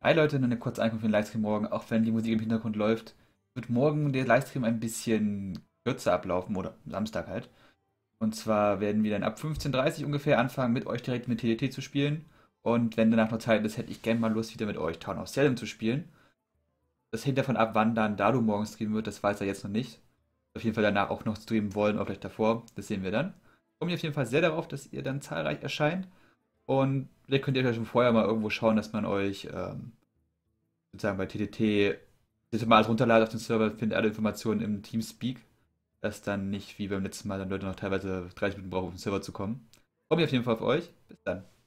Hi Leute, nur eine kurze Einkunft für den Livestream morgen. Auch wenn die Musik im Hintergrund läuft, wird morgen der Livestream ein bisschen kürzer ablaufen oder Samstag halt. Und zwar werden wir dann ab 15.30 Uhr ungefähr anfangen, mit euch direkt mit TDT zu spielen. Und wenn danach noch Zeit ist, hätte ich gerne mal Lust, wieder mit euch Town of Salem zu spielen. Das hängt davon ab, wann dann Dalu morgen streamen wird, das weiß er jetzt noch nicht. Auf jeden Fall danach auch noch streamen wollen oder vielleicht davor, das sehen wir dann. Ich freue mich auf jeden Fall sehr darauf, dass ihr dann zahlreich erscheint. Und vielleicht könnt ihr euch schon vorher mal irgendwo schauen, dass man euch ähm, sozusagen bei TTT das mal alles runterladet auf den Server, findet alle Informationen im Teamspeak. Dass dann nicht wie beim letzten Mal dann Leute noch teilweise 30 Minuten brauchen, auf den Server zu kommen. Freue mich auf jeden Fall auf euch. Bis dann.